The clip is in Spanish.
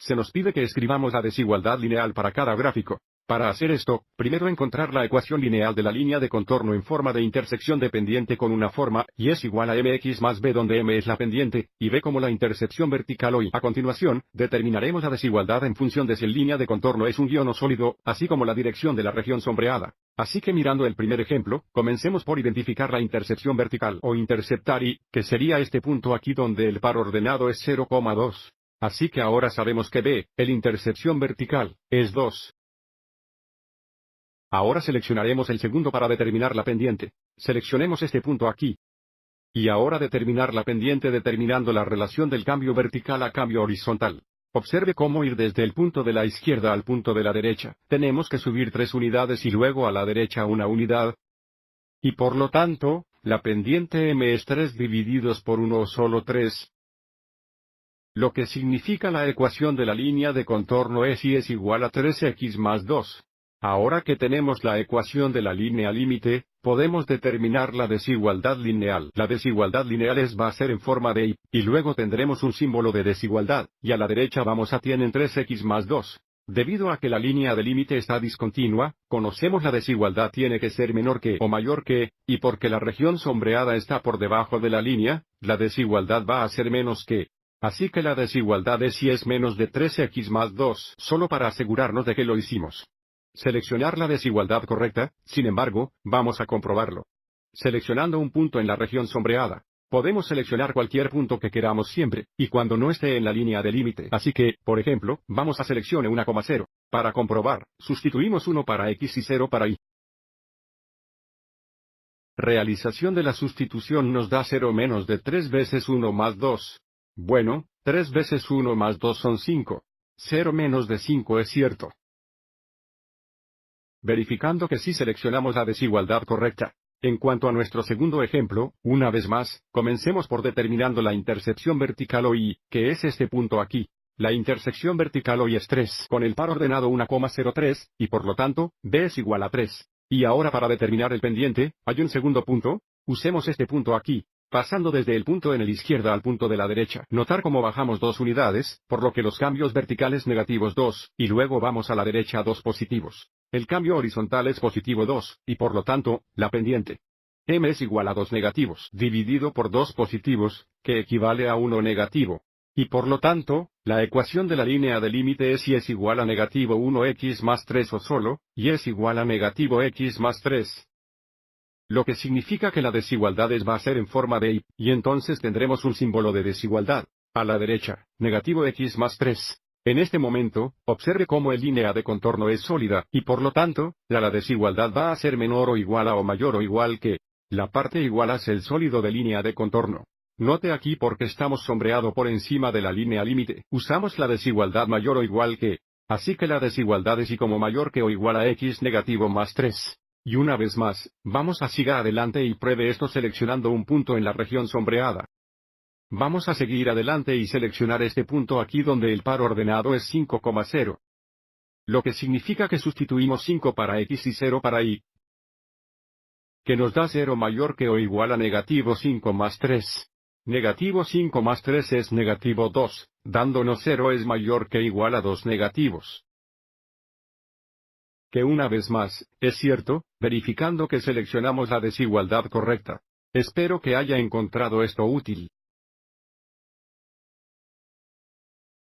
Se nos pide que escribamos la desigualdad lineal para cada gráfico. Para hacer esto, primero encontrar la ecuación lineal de la línea de contorno en forma de intersección dependiente con una forma, y es igual a mx más b donde m es la pendiente, y b como la intersección vertical hoy. A continuación, determinaremos la desigualdad en función de si la línea de contorno es un guión o sólido, así como la dirección de la región sombreada. Así que mirando el primer ejemplo, comencemos por identificar la intersección vertical o interceptar y, que sería este punto aquí donde el par ordenado es 0,2. Así que ahora sabemos que B, el intercepción vertical, es 2. Ahora seleccionaremos el segundo para determinar la pendiente. Seleccionemos este punto aquí. Y ahora determinar la pendiente determinando la relación del cambio vertical a cambio horizontal. Observe cómo ir desde el punto de la izquierda al punto de la derecha. Tenemos que subir tres unidades y luego a la derecha una unidad. Y por lo tanto, la pendiente m es 3 divididos por 1 o solo 3, lo que significa la ecuación de la línea de contorno es y es igual a 3x más 2. Ahora que tenemos la ecuación de la línea límite, podemos determinar la desigualdad lineal. La desigualdad lineal es va a ser en forma de y, y luego tendremos un símbolo de desigualdad, y a la derecha vamos a tener 3x más 2. Debido a que la línea de límite está discontinua, conocemos la desigualdad tiene que ser menor que o mayor que, y porque la región sombreada está por debajo de la línea, la desigualdad va a ser menos que. Así que la desigualdad es si es menos de 13x más 2, solo para asegurarnos de que lo hicimos. Seleccionar la desigualdad correcta, sin embargo, vamos a comprobarlo. Seleccionando un punto en la región sombreada, podemos seleccionar cualquier punto que queramos siempre, y cuando no esté en la línea de límite. Así que, por ejemplo, vamos a seleccione 1,0. Para comprobar, sustituimos 1 para x y 0 para y. Realización de la sustitución nos da 0 menos de 3 veces 1 más 2. Bueno, tres veces uno más dos son cinco. Cero menos de cinco es cierto. Verificando que sí seleccionamos la desigualdad correcta. En cuanto a nuestro segundo ejemplo, una vez más, comencemos por determinando la intersección vertical o que es este punto aquí. La intersección vertical y es 3, con el par ordenado 1,03, y por lo tanto, b es igual a 3. Y ahora para determinar el pendiente, hay un segundo punto. Usemos este punto aquí pasando desde el punto en el izquierda al punto de la derecha. Notar cómo bajamos dos unidades, por lo que los cambios verticales negativos 2, y luego vamos a la derecha 2 positivos. El cambio horizontal es positivo 2, y por lo tanto, la pendiente. M es igual a 2 negativos, dividido por 2 positivos, que equivale a 1 negativo. Y por lo tanto, la ecuación de la línea de límite es y es igual a negativo 1x más 3 o solo, y es igual a negativo x más 3, lo que significa que la desigualdad es va a ser en forma de y, y entonces tendremos un símbolo de desigualdad. A la derecha, negativo x más 3. En este momento, observe cómo el línea de contorno es sólida, y por lo tanto, la, la desigualdad va a ser menor o igual a o mayor o igual que. La parte igual hace el sólido de línea de contorno. Note aquí porque estamos sombreado por encima de la línea límite. Usamos la desigualdad mayor o igual que. Así que la desigualdad es y como mayor que o igual a x negativo más 3. Y una vez más, vamos a siga adelante y pruebe esto seleccionando un punto en la región sombreada. Vamos a seguir adelante y seleccionar este punto aquí donde el par ordenado es 5,0. Lo que significa que sustituimos 5 para x y 0 para y, que nos da 0 mayor que o igual a negativo 5 más 3. Negativo 5 más 3 es negativo 2, dándonos 0 es mayor que igual a 2 negativos que una vez más, es cierto, verificando que seleccionamos la desigualdad correcta. Espero que haya encontrado esto útil.